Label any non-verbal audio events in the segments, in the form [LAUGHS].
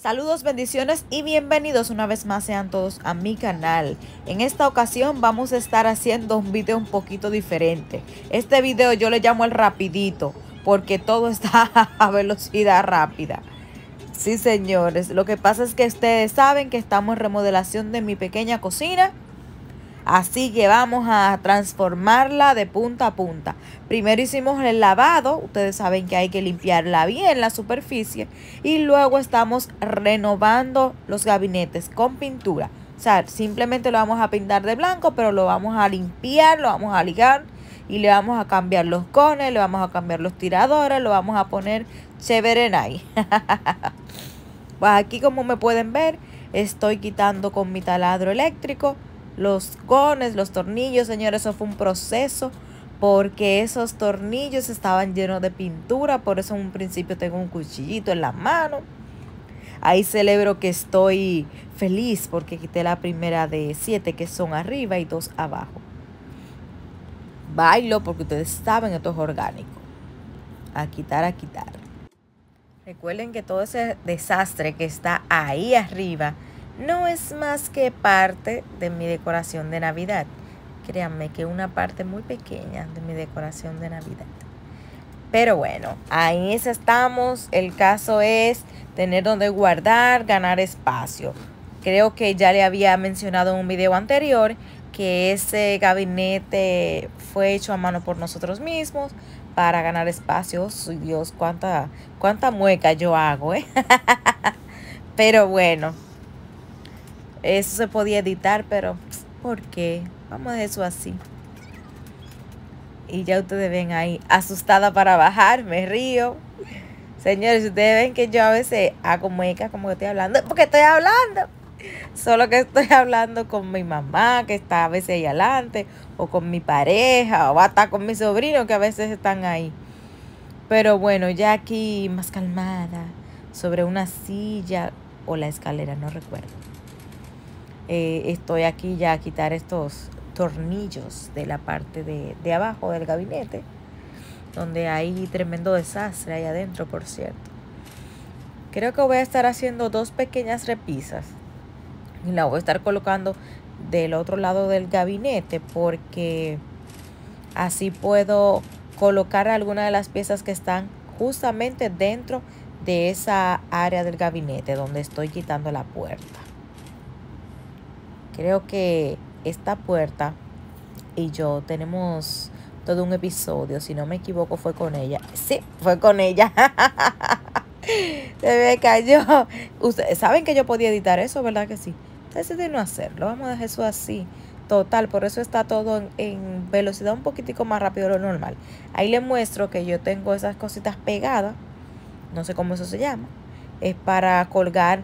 Saludos, bendiciones y bienvenidos una vez más sean todos a mi canal. En esta ocasión vamos a estar haciendo un video un poquito diferente. Este video yo le llamo el rapidito porque todo está [LAUGHS] a velocidad rápida. Sí señores, lo que pasa es que ustedes saben que estamos en remodelación de mi pequeña cocina Así que vamos a transformarla de punta a punta. Primero hicimos el lavado, ustedes saben que hay que limpiarla bien la superficie y luego estamos renovando los gabinetes con pintura. O sea, simplemente lo vamos a pintar de blanco, pero lo vamos a limpiar, lo vamos a ligar y le vamos a cambiar los cones, le vamos a cambiar los tiradores, lo vamos a poner chévere ahí. [LAUGHS] pues aquí como me pueden ver, estoy quitando con mi taladro eléctrico los cones, los tornillos, señores, eso fue un proceso porque esos tornillos estaban llenos de pintura, por eso en un principio tengo un cuchillito en la mano. Ahí celebro que estoy feliz porque quité la primera de siete que son arriba y dos abajo. Bailo porque ustedes saben, esto es orgánico. A quitar, a quitar. Recuerden que todo ese desastre que está ahí arriba no es más que parte de mi decoración de Navidad. Créanme que una parte muy pequeña de mi decoración de Navidad. Pero bueno, ahí estamos. El caso es tener donde guardar, ganar espacio. Creo que ya le había mencionado en un video anterior que ese gabinete fue hecho a mano por nosotros mismos para ganar espacio. Dios, cuánta, cuánta mueca yo hago, ¿eh? [LAUGHS] Pero bueno, eso se podía editar, pero ¿por qué? Vamos a eso así. Y ya ustedes ven ahí, asustada para bajar, me río. Señores, ustedes ven que yo a veces hago muecas como que estoy hablando, porque estoy hablando. Solo que estoy [LAUGHS] hablando con mi mamá, que está a veces ahí adelante, o con mi pareja, o hasta con mi sobrino, que a veces están ahí. Pero bueno, ya aquí más calmada, sobre una silla o la escalera, no recuerdo. Eh, estoy aquí ya a quitar estos tornillos de la parte de, de abajo del gabinete, donde hay tremendo desastre ahí adentro, por cierto. Creo que voy a estar haciendo dos pequeñas repisas y la voy a estar colocando del otro lado del gabinete porque así puedo colocar algunas de las piezas que están justamente dentro de esa área del gabinete donde estoy quitando la puerta. Creo que esta puerta y yo tenemos todo un episodio, si no me equivoco fue con ella. Sí, fue con ella. [LAUGHS] Se me cayó. Ustedes saben que yo podía editar eso, ¿verdad que sí? Decidí no hacerlo, vamos a dejar eso así. Total, por eso está todo en, velocidad un poquitico más rápido de lo normal. Ahí les muestro que yo tengo esas cositas pegadas. No sé cómo eso se llama. Es para colgar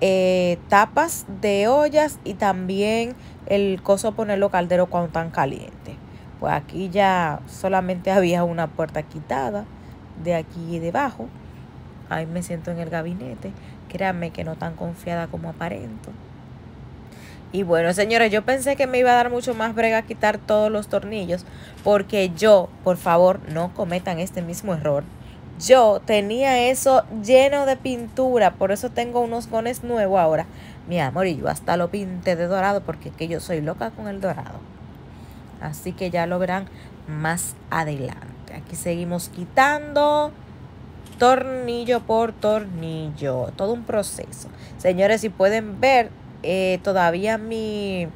eh, tapas de ollas y también el coso ponerlo caldero cuando tan caliente Pues aquí ya solamente [LAUGHS] había una puerta quitada de aquí y debajo. Ahí me siento en el gabinete. Créanme que no tan confiada como aparento. Y bueno, señores, yo pensé que me iba a dar mucho más brega quitar todos los tornillos, porque yo, por favor, no cometan este mismo error. Yo tenía eso lleno de pintura, por eso tengo unos gones nuevos ahora. Mi amor, y yo hasta lo pinté de dorado porque es que yo soy loca con el dorado. Así que ya lo verán más adelante. Aquí seguimos quitando tornillo por tornillo. Todo un proceso. Señores, si pueden ver, eh, todavía mi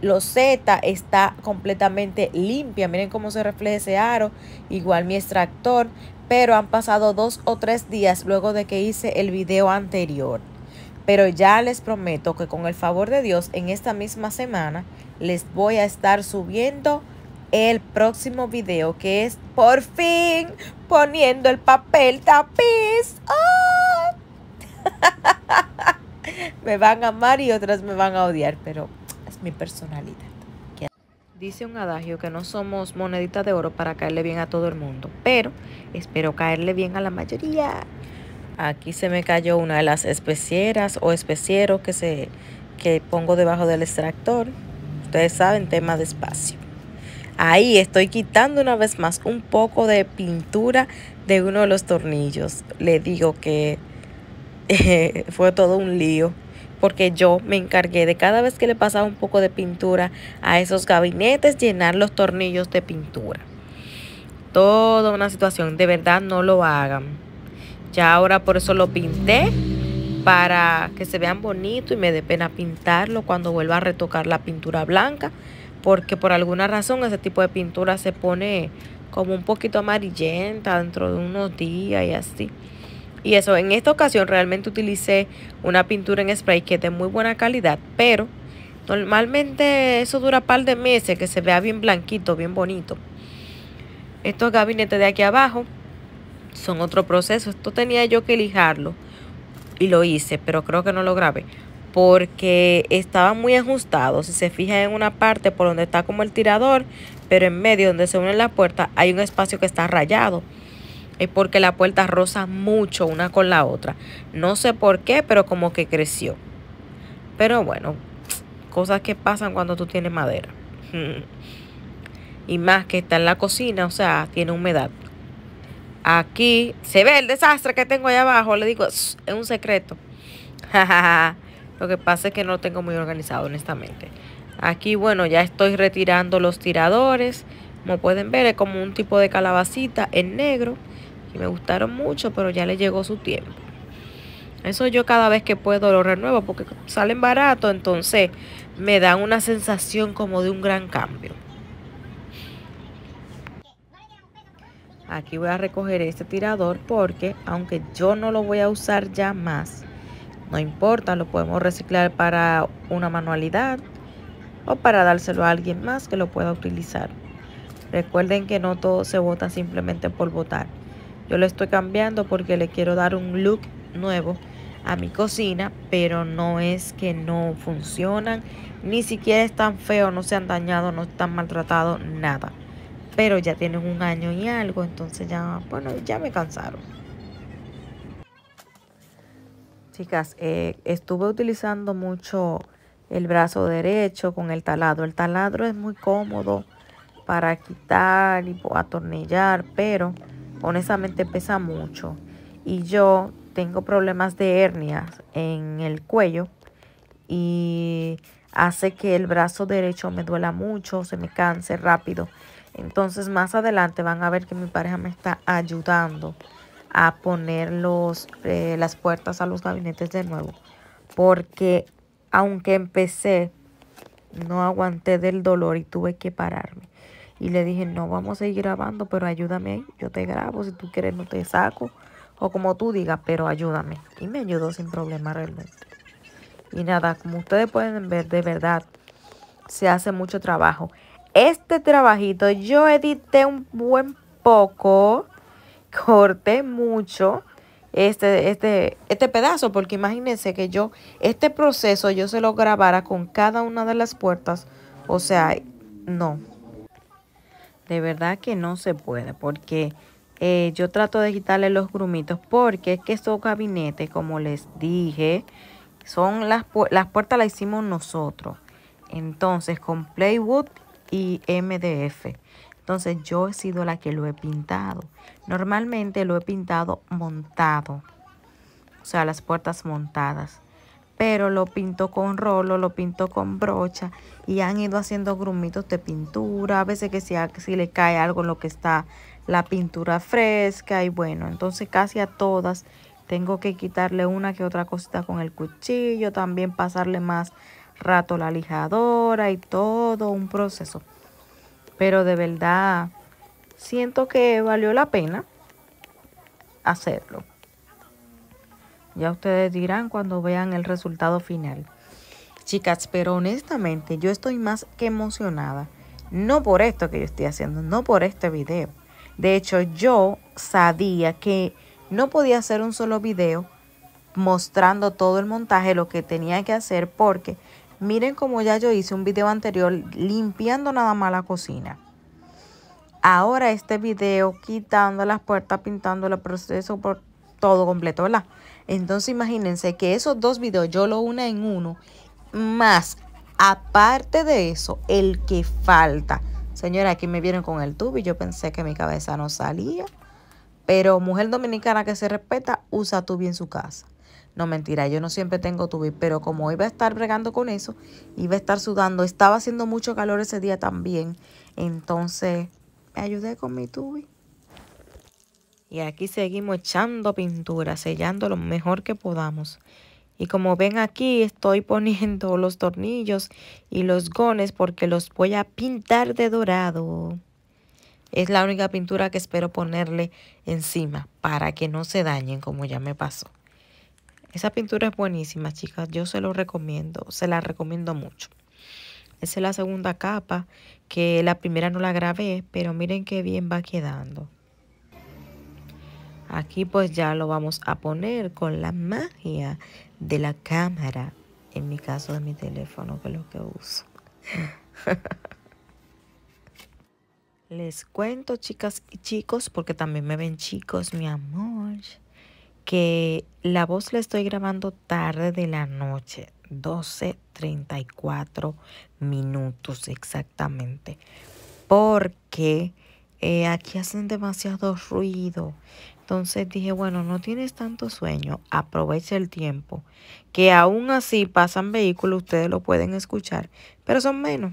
loseta está completamente limpia. Miren cómo se refleja ese aro. Igual mi extractor pero han pasado dos o tres días luego de que hice el video anterior. Pero ya les prometo que con el favor de Dios en esta misma semana les voy a estar subiendo el próximo video que es por fin poniendo el papel tapiz. ¡Ah! [LAUGHS] me van a amar y otras me van a odiar, pero es mi personalidad. Dice un adagio que no somos moneditas de oro para caerle bien a todo el mundo, pero espero caerle bien a la mayoría. Aquí se me cayó una de las especieras o especieros que, se, pongo debajo del extractor. Ustedes saben, tema de espacio. Ahí estoy quitando una vez más un poco de pintura de uno de los tornillos. Le digo que [LAUGHS] fue todo un lío porque yo me encargué de cada vez que le pasaba un poco de pintura a esos gabinetes llenar los tornillos de pintura. Toda una situación, de verdad no lo hagan. Ya ahora por eso lo pinté para que se vean bonito y me dé pena pintarlo cuando vuelva a retocar la pintura blanca, porque por alguna razón ese tipo de pintura se pone como un poquito amarillenta dentro de unos días y así. Y eso, en esta ocasión realmente utilicé una pintura en spray que es de muy buena calidad, pero normalmente eso dura un par de meses que se vea bien blanquito, bien bonito. Estos gabinetes de aquí abajo son otro proceso. Esto tenía yo que lijarlo y lo hice, pero creo que no lo grabé porque estaba muy ajustado. Si se fija en una parte por donde está como el tirador, pero en medio donde se une la puerta hay un espacio que está rayado es porque la puerta roza mucho una con la otra. No sé por qué, pero como que creció. Pero bueno, cosas que pasan cuando tú tienes madera. [LAUGHS] y más que está en la cocina, o sea, tiene humedad. Aquí se ve el desastre que tengo allá abajo. Le digo, es un secreto. [LAUGHS] Lo que pasa es que no lo tengo muy organizado, honestamente. Aquí, bueno, ya estoy retirando los tiradores. Como pueden ver, es como un tipo de calabacita en negro me gustaron mucho, pero ya le llegó su tiempo. Eso yo cada vez que puedo lo renuevo porque salen barato, entonces me dan una sensación como de un gran cambio. Aquí voy a recoger este tirador porque aunque yo no lo voy a usar ya más, no importa, lo podemos reciclar para una manualidad o para dárselo a alguien más que lo pueda utilizar. Recuerden que no todo se vota simplemente por votar. Yo lo estoy cambiando porque le quiero dar un look nuevo a mi cocina, pero no es que no funcionan, ni siquiera están feos, no se han dañado, no están maltratados, nada. Pero ya tienen un año y algo, entonces ya, bueno, ya me cansaron. Chicas, eh, estuve utilizando mucho el brazo derecho con el taladro. El taladro es muy cómodo para quitar y atornillar, pero honestamente pesa mucho. Y yo tengo problemas de hernias en el cuello y hace que el brazo derecho me duela mucho, se me canse rápido. Entonces más adelante van a ver que mi pareja me está ayudando a poner eh, las puertas a los gabinetes de nuevo. Porque aunque empecé, no aguanté del dolor y tuve que pararme. Y le dije, no, vamos a seguir grabando, pero ayúdame Yo te grabo, si tú quieres no te saco. O como tú digas, pero ayúdame. Y me ayudó sin problema realmente. Y nada, como ustedes pueden ver, de verdad, se hace mucho trabajo. Este trabajito yo edité un buen poco, corté mucho este, este, este pedazo, porque imagínense que yo, este proceso yo se lo grabara con cada una de las puertas. O sea, no, de verdad que no se puede porque eh, yo trato de quitarle los grumitos porque es que estos gabinetes, como les dije, son las, las puertas las hicimos nosotros. Entonces, con Playwood y MDF. Entonces, yo he sido la que lo he pintado. Normalmente lo he pintado montado. O sea, las puertas montadas pero lo pinto con rolo, lo pinto con brocha y han ido haciendo grumitos de pintura, a veces que si, si le cae algo en lo que está la pintura fresca y bueno, entonces casi a todas tengo que quitarle una que otra cosita con el cuchillo, también pasarle más rato la lijadora y todo un proceso. Pero de verdad siento que valió la pena hacerlo. Ya ustedes dirán cuando vean el resultado final. Chicas, pero honestamente yo estoy más que emocionada. No por esto que yo estoy haciendo, no por este video. De hecho, yo sabía que no podía hacer un solo video mostrando todo el montaje, lo que tenía que hacer, porque miren como ya yo hice un video anterior limpiando nada más la cocina. Ahora este video quitando las puertas, pintando el proceso por todo completo, ¿verdad? Entonces imagínense que esos dos videos yo lo una en uno, más aparte de eso, el que falta. Señora, aquí me vieron con el tubi, y yo pensé que mi cabeza no salía. Pero mujer dominicana que se respeta, usa tubi en su casa. No mentira, yo no siempre tengo tubi, pero como iba a estar bregando con eso, iba a estar sudando, estaba haciendo mucho calor ese día también. Entonces me ayudé con mi tubi. Y aquí seguimos echando pintura, sellando lo mejor que podamos. Y como ven aquí estoy [LAUGHS] poniendo los tornillos y los gones porque los voy a pintar de dorado. Es la única pintura que espero ponerle encima para que no se dañen como ya me pasó. Esa pintura es buenísima, chicas. Yo se lo recomiendo, se la recomiendo mucho. Esa es la segunda capa, que la primera no la grabé, pero miren qué bien va quedando. Aquí pues ya lo vamos a poner con la magia de la cámara. En mi caso de mi teléfono que es lo que uso. [LAUGHS] Les cuento chicas y chicos, porque también me ven chicos, mi amor, que la voz la estoy grabando tarde de la noche. 12.34 minutos exactamente. Porque eh, aquí hacen demasiado ruido. Entonces dije, bueno, no tienes tanto sueño, aprovecha el tiempo. Que aún así pasan vehículos, ustedes lo pueden escuchar, pero son menos.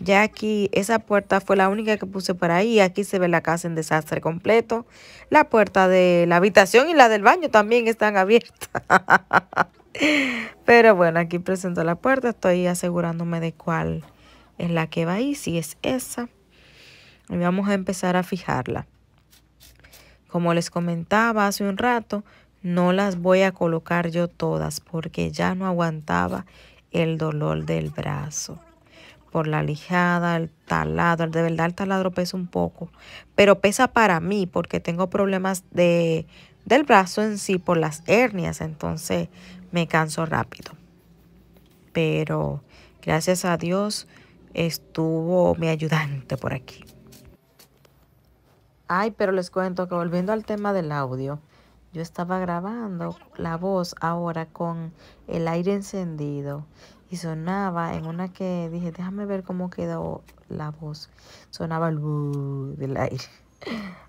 Ya aquí esa puerta fue la única que puse para ahí. Aquí se ve la casa en desastre completo. La puerta de la habitación y la del baño también están abiertas. [LAUGHS] Pero bueno, aquí presento la puerta. Estoy asegurándome de cuál es la que va ahí, si es esa. Y vamos a empezar a fijarla. Como les comentaba hace un rato, no las voy a colocar yo todas porque ya no aguantaba el dolor del brazo. Por la lijada, el taladro, de verdad el taladro pesa un poco, pero pesa para mí porque tengo problemas de, del brazo en sí por las hernias, entonces me canso rápido. Pero gracias a Dios estuvo mi ayudante por aquí. Ay, pero les cuento que volviendo al tema del audio, yo estaba grabando la voz ahora con el aire encendido y sonaba en una que dije, déjame ver cómo quedó la voz. Sonaba el del aire.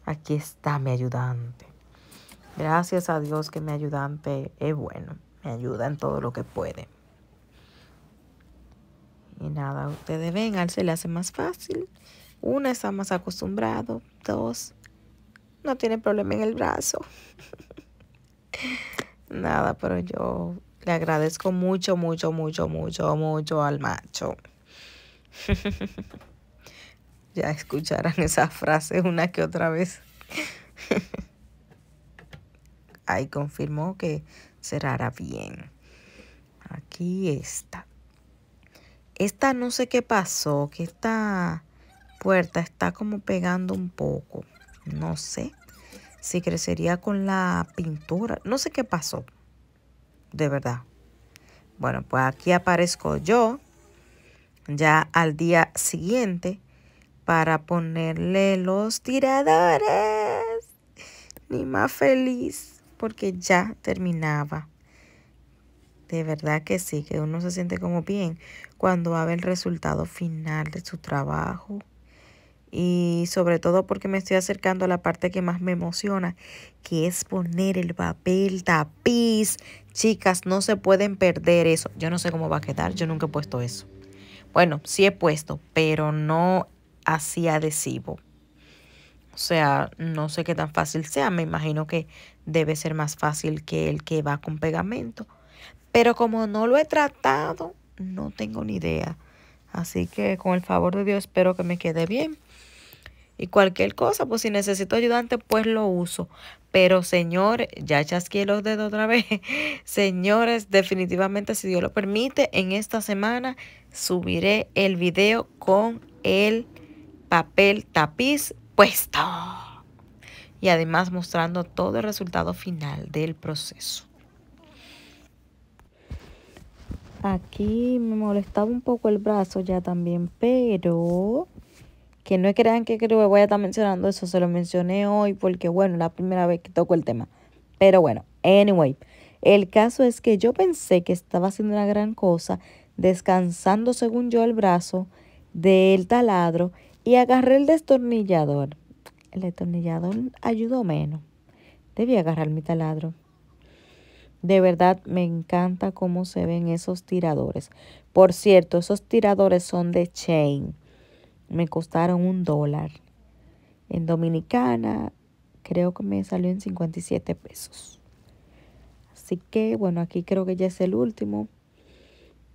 Aquí está mi ayudante. Gracias a Dios que mi ayudante es bueno, me ayuda en todo lo que puede. Y nada, ustedes ven, al se le hace más fácil. Una, está más acostumbrado. Dos, no tiene problema en el brazo. [LAUGHS] Nada, pero yo le agradezco mucho, mucho, mucho, mucho, mucho al macho. [LAUGHS] ya escucharán esa frase una que otra vez. Ahí [LAUGHS] confirmó que cerrará bien. Aquí está. Esta no sé qué pasó, que está está como pegando un poco. No sé si crecería con la pintura. No sé qué pasó. De verdad. Bueno, pues aquí aparezco yo ya al día siguiente para ponerle los tiradores. Ni más feliz porque ya terminaba. De verdad que sí, que uno se siente como bien cuando va a el resultado final de su trabajo y sobre todo porque me estoy acercando a la parte que más me emociona, que es poner el papel tapiz. Chicas, no se pueden perder eso. Yo no sé cómo va a quedar, yo nunca he puesto eso. Bueno, sí he puesto, pero no así adhesivo. O sea, no sé qué tan fácil sea, me imagino que debe ser más fácil que el que va con pegamento. Pero como no lo he tratado, no tengo ni idea. Así que con el favor de Dios espero que me quede bien. Y cualquier cosa, pues si necesito ayudante, pues lo uso. Pero señores, ya chasqué los dedos otra vez. [LAUGHS] Señores, definitivamente si Dios lo permite, en esta semana subiré el video con el papel tapiz puesto. Y además mostrando todo el resultado final del proceso. Aquí me molestaba un poco el brazo ya también, pero que no crean que creo que voy a estar mencionando eso, se lo mencioné hoy porque, bueno, la primera vez que toco el tema. Pero bueno, anyway, el caso es que yo pensé que estaba haciendo una gran cosa, descansando según yo el brazo del taladro y agarré el destornillador. El destornillador ayudó menos. Debí agarrar mi taladro. De verdad me encanta cómo se ven esos tiradores. Por cierto, esos tiradores son de chain me costaron un dólar. En Dominicana creo que me salió en 57 pesos. Así que bueno, aquí creo que ya es el último.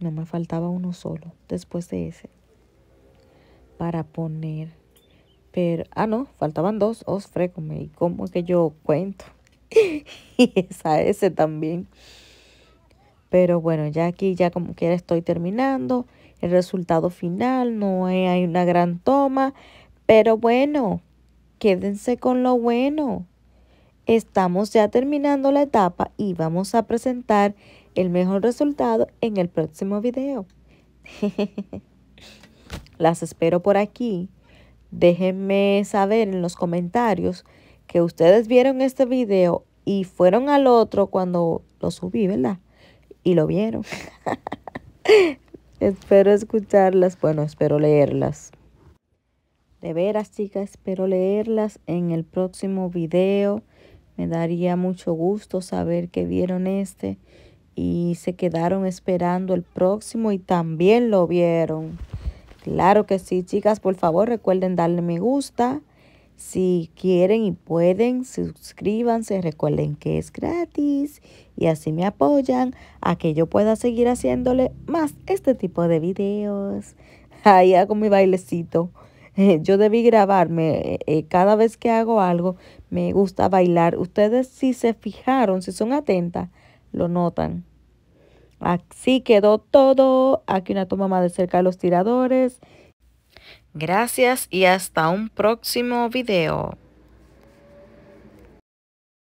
No me faltaba uno solo después de ese. Para poner. Pero, ah, no, faltaban dos. Os oh, ¿Y cómo es que yo cuento? [LAUGHS] y esa, ese también. Pero bueno, ya aquí ya como quiera estoy terminando el resultado final, no hay una gran toma, pero bueno, quédense con lo bueno. Estamos ya terminando la etapa y vamos a presentar el mejor resultado en el próximo video. [LAUGHS] Las espero por aquí. Déjenme saber en los comentarios que ustedes vieron este video y fueron al otro cuando lo subí, ¿verdad? Y lo vieron. [LAUGHS] Espero escucharlas, bueno, espero leerlas. De veras, chicas, espero leerlas en el próximo video. Me daría mucho gusto saber que vieron este y se quedaron esperando el próximo y también lo vieron. Claro que sí, chicas, por favor recuerden darle me gusta si quieren y pueden, suscríbanse, recuerden que es gratis y así me apoyan a que yo pueda seguir haciéndole más este tipo de videos. Ahí hago mi bailecito. [LAUGHS] Yo debí grabarme, eh, cada vez que hago algo me gusta bailar. Ustedes si se fijaron, si son atentas, lo notan. Así quedó todo. Aquí una toma más de cerca de los tiradores. Gracias y hasta un próximo video.